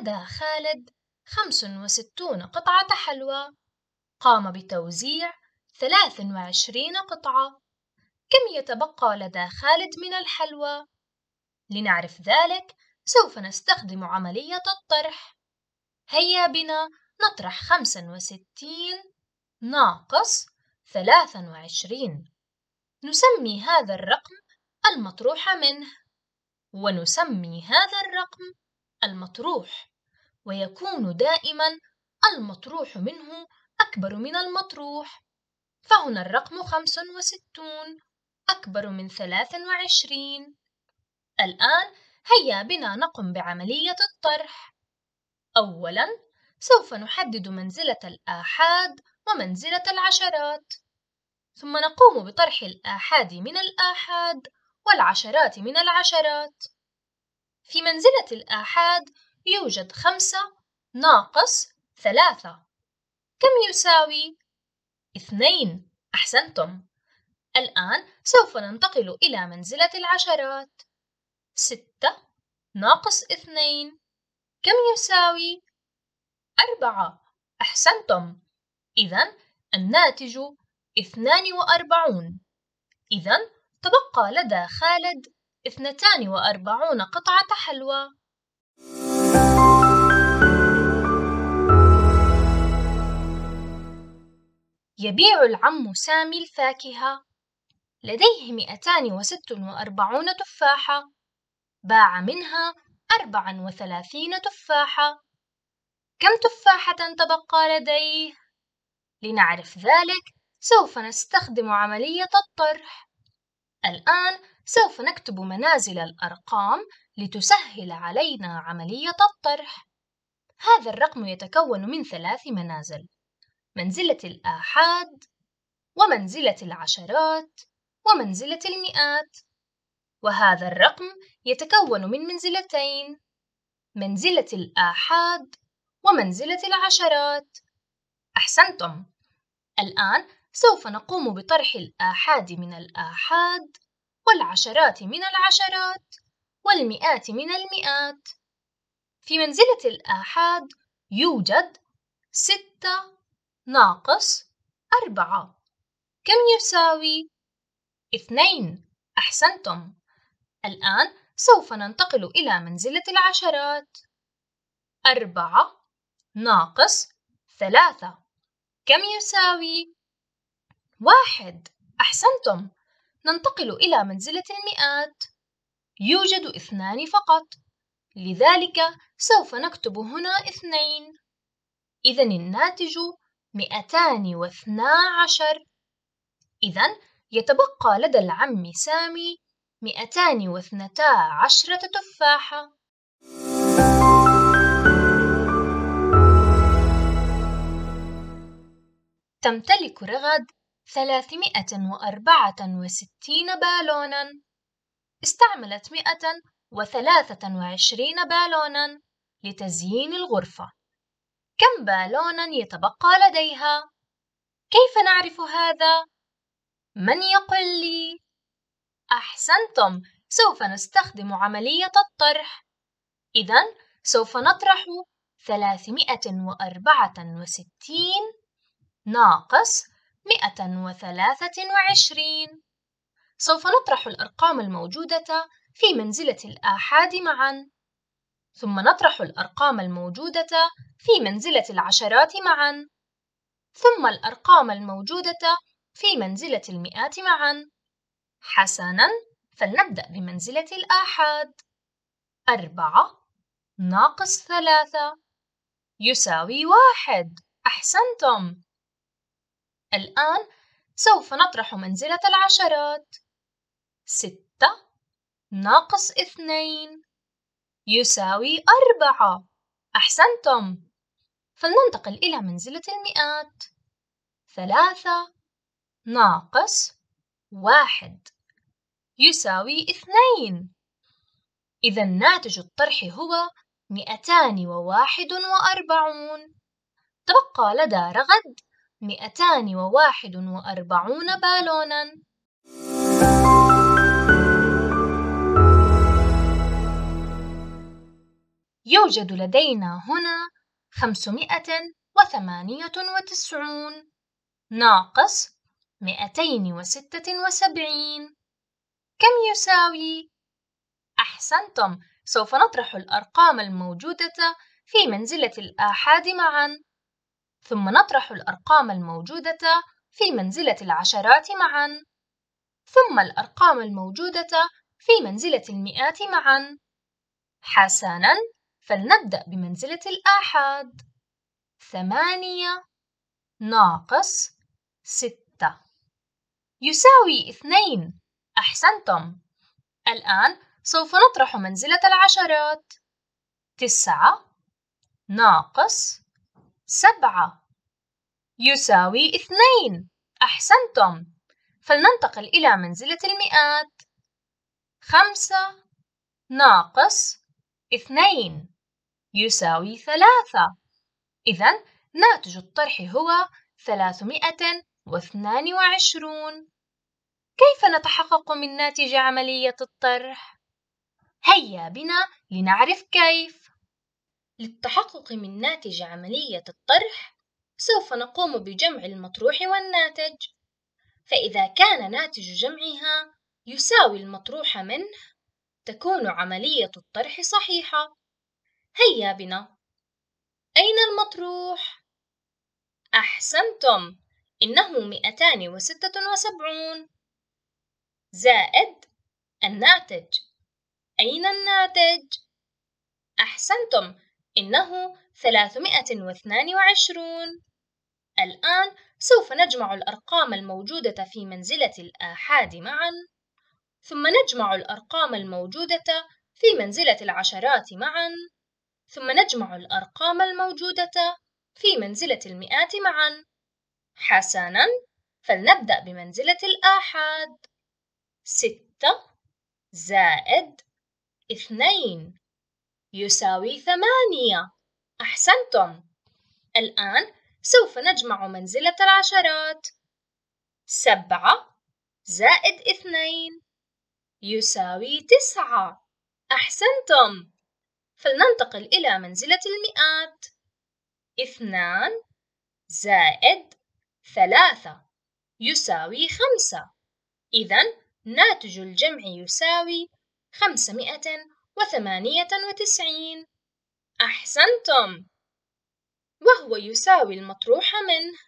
لدى خالد خمس وستون قطعة حلوى قام بتوزيع ثلاث وعشرين قطعة كم يتبقى لدى خالد من الحلوى؟ لنعرف ذلك سوف نستخدم عملية الطرح هيا بنا نطرح خمسا وستين ناقص ثلاثا وعشرين نسمي هذا الرقم المطروح منه ونسمي هذا الرقم المطروح ويكون دائما المطروح منه أكبر من المطروح فهنا الرقم 65 أكبر من 23 الآن هيا بنا نقم بعملية الطرح أولا سوف نحدد منزلة الآحاد ومنزلة العشرات ثم نقوم بطرح الآحاد من الآحاد والعشرات من العشرات في منزلة الآحاد يوجد خمسة ناقص ثلاثة كم يساوي؟ اثنين أحسنتم الآن سوف ننتقل إلى منزلة العشرات ستة ناقص اثنين كم يساوي؟ أربعة أحسنتم إذا الناتج اثنان وأربعون إذا تبقى لدى خالد اثنتان وأربعون قطعة حلوى يبيع العم سامي الفاكهة لديه 246 تفاحة باع منها 34 تفاحة كم تفاحة تبقى لديه؟ لنعرف ذلك سوف نستخدم عملية الطرح الآن سوف نكتب منازل الأرقام لتسهل علينا عملية الطرح هذا الرقم يتكون من ثلاث منازل منزلة الآحاد ومنزلة العشرات ومنزلة المئات وهذا الرقم يتكون من منزلتين منزلة الآحاد ومنزلة العشرات أحسنتم الآن سوف نقوم بطرح الآحاد من الآحاد والعشرات من العشرات والمئات من المئات في منزلة الآحاد يوجد ستة ناقص أربعة كم يساوي؟ اثنين أحسنتم الآن سوف ننتقل إلى منزلة العشرات أربعة ناقص ثلاثة كم يساوي؟ واحد أحسنتم ننتقل إلى منزلة المئات يوجد اثنان فقط لذلك سوف نكتب هنا اثنين إذا الناتج مئتان واثنا عشر إذا يتبقى لدى العم سامي مئتان واثنتا عشرة تفاحة تمتلك رغد ثلاثمائة وأربعة وستين بالوناً استعملت مئة وثلاثة وعشرين بالوناً لتزيين الغرفة كم بالونا يتبقى لديها كيف نعرف هذا من يقل لي احسنتم سوف نستخدم عمليه الطرح اذا سوف نطرح 364 ناقص 123 سوف نطرح الأرقام الموجودة في منزلة الآحاد معاً ثم نطرح الأرقام الموجودة في منزلة العشرات معًا، ثم الأرقام الموجودة في منزلة المئات معًا. حسنًا، فلنبدأ بمنزلة الآحاد. أربعة ناقص ثلاثة يساوي واحد. أحسنتم. الآن سوف نطرح منزلة العشرات. ستة ناقص اثنين يساوي أربعة أحسنتم فلننتقل إلى منزلة المئات ثلاثة ناقص واحد يساوي اثنين إذا ناتج الطرح هو مئتان وواحد وأربعون تبقى لدى رغد مئتان وواحد وأربعون بالوناً يوجد لدينا هنا خمسمائة وثمانية وتسعون ناقص مئتين وستة وسبعين كم يساوي؟ أحسنتم سوف نطرح الأرقام الموجودة في منزلة الآحاد معا ثم نطرح الأرقام الموجودة في منزلة العشرات معا ثم الأرقام الموجودة في منزلة المئات معا حسناً فلنبدأ بمنزلة الآحاد ثمانية ناقص ستة يساوي اثنين أحسنتم الآن سوف نطرح منزلة العشرات تسعة ناقص سبعة يساوي اثنين أحسنتم فلننتقل إلى منزلة المئات خمسة ناقص اثنين يساوي ثلاثة إذا ناتج الطرح هو ثلاثمائة واثنان وعشرون كيف نتحقق من ناتج عملية الطرح؟ هيا بنا لنعرف كيف للتحقق من ناتج عملية الطرح سوف نقوم بجمع المطروح والناتج فإذا كان ناتج جمعها يساوي المطروح منه تكون عملية الطرح صحيحة هيا بنا أين المطروح؟ أحسنتم إنه 276 زائد الناتج أين الناتج؟ أحسنتم إنه 322 الآن سوف نجمع الأرقام الموجودة في منزلة الآحاد معاً ثم نجمع الأرقام الموجودة في منزلة العشرات معًا، ثم نجمع الأرقام الموجودة في منزلة المئات معًا. حسنًا، فلنبدأ بمنزلة الآحاد. ستة زائد اثنين يساوي ثمانية. أحسنتم. الآن سوف نجمع منزلة العشرات. سبعة زائد اثنين يساوي تسعة أحسنتم فلننتقل إلى منزلة المئات اثنان زائد ثلاثة يساوي خمسة إذا ناتج الجمع يساوي خمسمائة وثمانية وتسعين أحسنتم وهو يساوي المطروح منه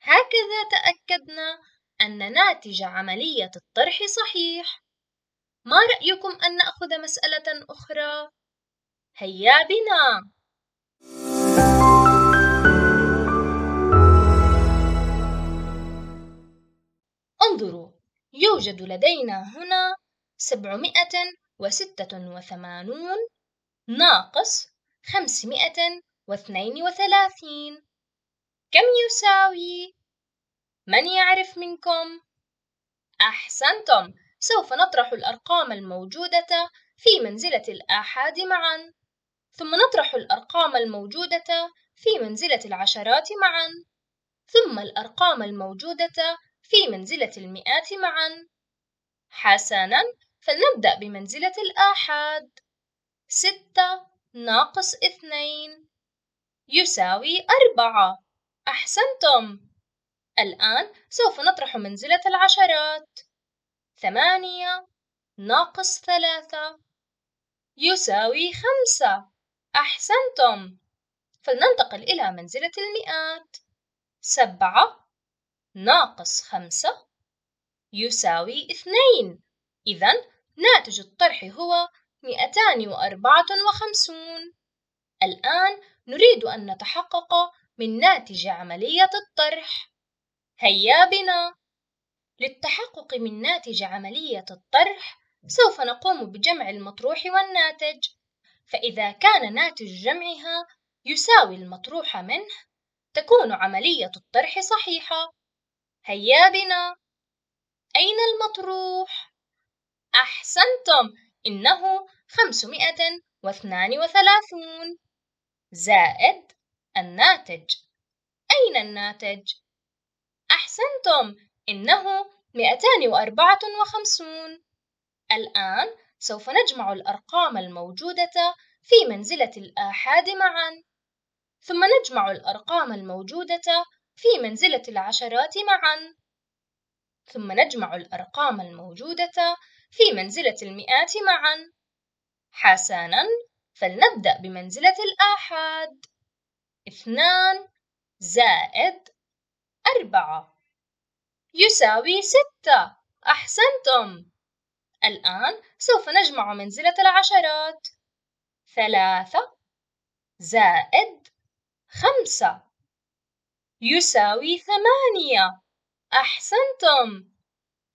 هكذا تأكدنا أن ناتج عملية الطرح صحيح ما رأيكم أن نأخذ مسألة أخرى؟ هيا بنا! انظروا، يوجد لدينا هنا سبعمائة وستة وثمانون ناقص خمسمائة واثنين وثلاثين كم يساوي؟ من يعرف منكم؟ أحسنتم سوف نطرح الأرقام الموجودة في منزلة الآحاد معًا، ثم نطرح الأرقام الموجودة في منزلة العشرات معًا، ثم الأرقام الموجودة في منزلة المئات معًا. حسنًا، فلنبدأ بمنزلة الآحاد، ستة ناقص اثنين يساوي أربعة، أحسنتم! الآن سوف نطرح منزلة العشرات. ثمانية ناقص ثلاثة يساوي خمسة أحسنتم فلننتقل إلى منزلة المئات سبعة ناقص خمسة يساوي اثنين إذن ناتج الطرح هو مئتان وأربعة وخمسون الآن نريد أن نتحقق من ناتج عملية الطرح هيا بنا للتحقق من ناتج عملية الطرح سوف نقوم بجمع المطروح والناتج فإذا كان ناتج جمعها يساوي المطروح منه تكون عملية الطرح صحيحة هيا بنا أين المطروح؟ أحسنتم إنه 532 زائد الناتج أين الناتج؟ أحسنتم إنه 254 الآن سوف نجمع الأرقام الموجودة في منزلة الآحاد معًا ثم نجمع الأرقام الموجودة في منزلة العشرات معًا ثم نجمع الأرقام الموجودة في منزلة المئات معًا حسنًا فلنبدأ بمنزلة الآحاد اثنان زائد أربعة يساوي ستة أحسنتم الآن سوف نجمع منزلة العشرات ثلاثة زائد خمسة يساوي ثمانية أحسنتم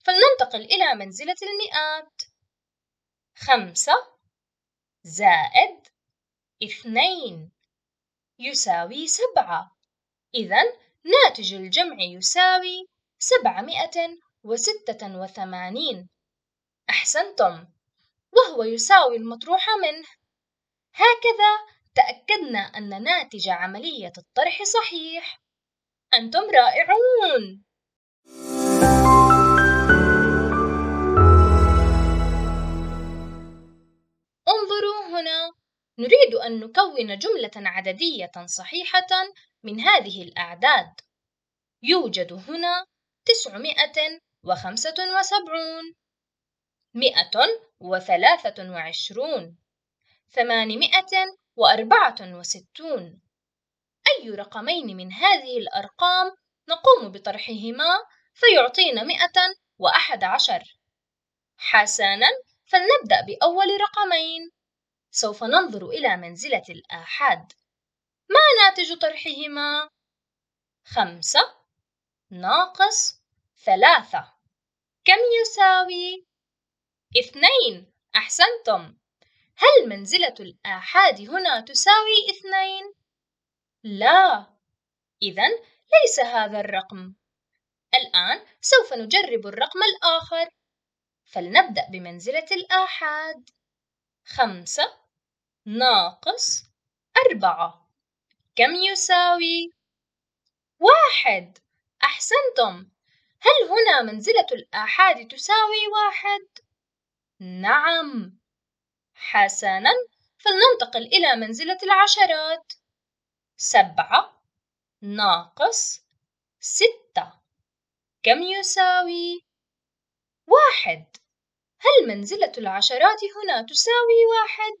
فلننتقل إلى منزلة المئات خمسة زائد اثنين يساوي سبعة إذا ناتج الجمع يساوي سبعمائة وستة وثمانين أحسنتم وهو يساوي المطروح منه هكذا تأكدنا أن ناتج عملية الطرح صحيح أنتم رائعون انظروا هنا نريد أن نكون جملة عددية صحيحة من هذه الأعداد يوجد هنا تسعمائة وخمسة وسبعون مئة وثلاثة وعشرون ثمانمائة وأربعة وستون أي رقمين من هذه الأرقام نقوم بطرحهما فيعطينا مئة وأحد عشر حسناً فلنبدأ بأول رقمين سوف ننظر إلى منزلة الآحاد ما ناتج طرحهما؟ خمسة ناقص ثلاثة كم يساوي؟ اثنين أحسنتم هل منزلة الآحاد هنا تساوي اثنين؟ لا إذا ليس هذا الرقم الآن سوف نجرب الرقم الآخر فلنبدأ بمنزلة الآحاد خمسة ناقص أربعة كم يساوي؟ واحد أحسنتم هل هنا منزلة الآحاد تساوي واحد؟ نعم حسناً فلننتقل إلى منزلة العشرات سبعة ناقص ستة كم يساوي؟ واحد هل منزلة العشرات هنا تساوي واحد؟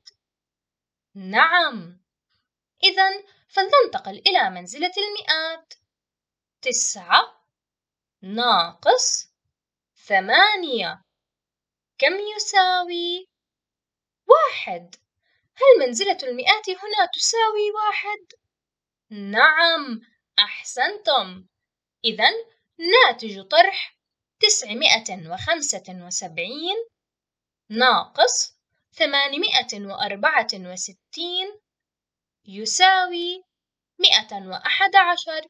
نعم إذا فلننتقل إلى منزلة المئات تسعة ناقص ثمانية كم يساوي؟ واحد هل منزلة المئات هنا تساوي واحد؟ نعم أحسنتم إذا ناتج طرح تسعمائة وخمسة وسبعين ناقص ثمانمائة وأربعة وستين يساوي مئة وأحد عشر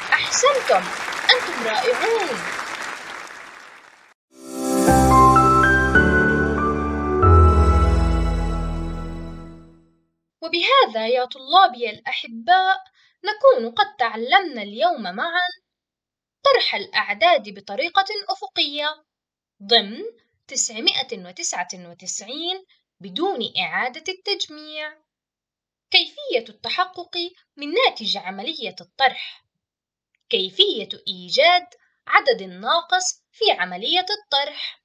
أحسنتم أنتم رائعون وبهذا يا طلابي الأحباء نكون قد تعلمنا اليوم معا طرح الأعداد بطريقة أفقية ضمن 999 بدون إعادة التجميع كيفية التحقق من ناتج عملية الطرح كيفية إيجاد عدد ناقص في عملية الطرح